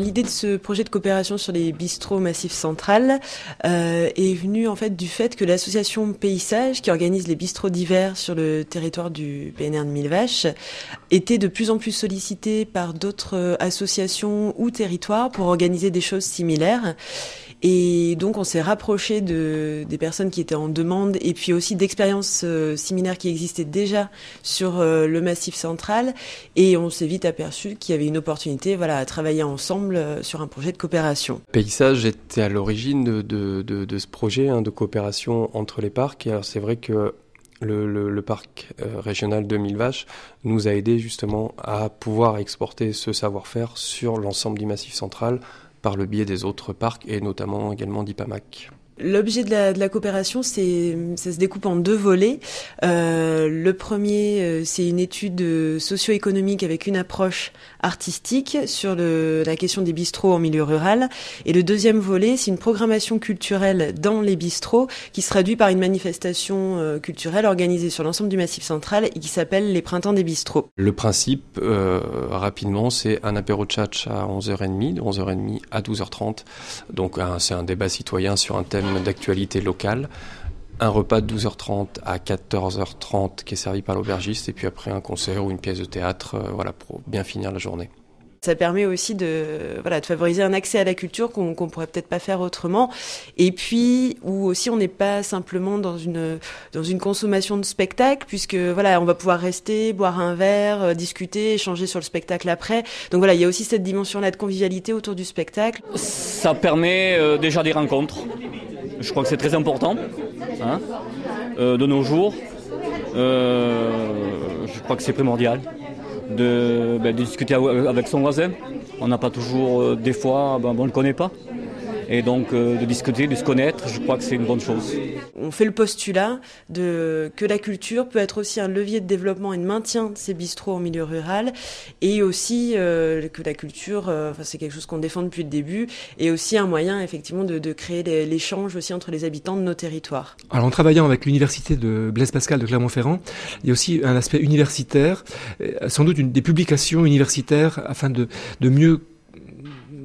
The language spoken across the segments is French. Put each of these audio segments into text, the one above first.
L'idée de ce projet de coopération sur les bistrots Massif Central euh, est venue en fait du fait que l'association Paysage, qui organise les bistrots d'hiver sur le territoire du PNR de Millevaches, était de plus en plus sollicitée par d'autres euh, associations ou territoires pour organiser des choses similaires. Et donc on s'est rapproché de, des personnes qui étaient en demande et puis aussi d'expériences euh, similaires qui existaient déjà sur euh, le Massif central. Et on s'est vite aperçu qu'il y avait une opportunité voilà, à travailler ensemble euh, sur un projet de coopération. Paysage était à l'origine de, ce projet hein, de coopération entre les parcs. Et alors c'est vrai que le, parc régional de Millevaches nous a aidé justement à pouvoir exporter ce savoir-faire sur l'ensemble du Massif central par le biais des autres parcs et notamment également d'Ipamac. L'objet de la, coopération, c'est ça se découpe en deux volets. Euh, le premier, euh, c'est une étude socio-économique avec une approche artistique sur la question des bistrots en milieu rural. Et le deuxième volet, c'est une programmation culturelle dans les bistrots qui se traduit par une manifestation euh, culturelle organisée sur l'ensemble du Massif central et qui s'appelle les Printemps des bistrots. Le principe, rapidement, c'est un apéro tchatch à 11h30, de 11h30 à 12h30. Donc c'est un débat citoyen sur un thème d'actualité locale. Un repas de 12h30 à 14h30 qui est servi par l'aubergiste et puis après un concert ou une pièce de théâtre euh, voilà, pour bien finir la journée ça permet aussi de voilà de favoriser un accès à la culture qu'on ne pourrait peut-être pas faire autrement et puis où aussi on n'est pas simplement dans une dans une consommation de spectacle puisque voilà on va pouvoir rester boire un verre euh, discuter échanger sur le spectacle après donc voilà il y a aussi cette dimension là de convivialité autour du spectacle ça permet euh, déjà des rencontres je crois que c'est très important hein, euh, de nos jours. Euh, je crois que c'est primordial ben, de, discuter avec son voisin. On n'a pas toujours, euh, des fois, ben, on ne le connaît pas et donc euh, de discuter, de se connaître, je crois que c'est une bonne chose. On fait le postulat de, que la culture peut être aussi un levier de développement et de maintien de ces bistrots en milieu rural et aussi euh, que la culture, euh, c'est quelque chose qu'on défend depuis le début est aussi un moyen effectivement de, de créer l'échange aussi entre les habitants de nos territoires. Alors en travaillant avec l'université de Blaise Pascal de Clermont-Ferrand, il y a aussi un aspect universitaire, sans doute des publications universitaires afin de, de mieux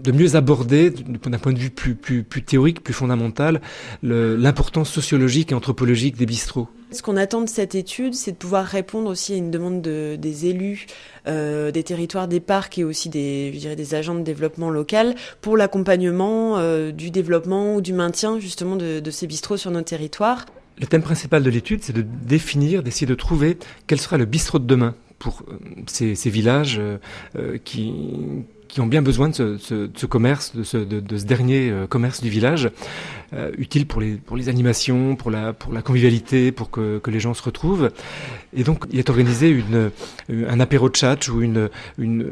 de mieux aborder, d'un point de vue plus, théorique, plus fondamental, l'importance sociologique et anthropologique des bistrots ce qu'on attend de cette étude, c'est de pouvoir répondre aussi à une demande des élus euh, des territoires, des parcs et aussi des, des agents de développement local pour l'accompagnement euh, du développement ou du maintien justement de, ces bistrots sur nos territoires. Le thème principal de l'étude, c'est de définir, d'essayer de trouver quel sera le bistrot de demain pour euh, ces, villages qui, qui ont bien besoin de ce, commerce, de ce, dernier euh, commerce du village, euh, utile pour les, pour les animations, pour la, pour la convivialité, pour que, que les gens se retrouvent. Et donc, il est organisé une, un apéro de chat ou une, une,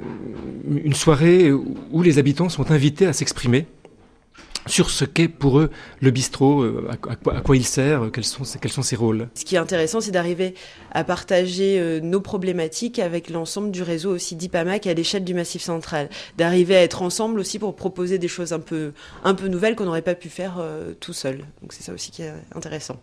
une soirée où les habitants sont invités à s'exprimer sur ce qu'est pour eux le bistrot, euh, à quoi, il sert, euh, quels sont, ses, rôles. Ce qui est intéressant, c'est d'arriver à partager euh, nos problématiques avec l'ensemble du réseau aussi d'IPAMAC à l'échelle du Massif central, d'arriver à être ensemble aussi pour proposer des choses un peu, un peu nouvelles qu'on n'aurait pas pu faire tout seul. Donc c'est ça aussi qui est intéressant.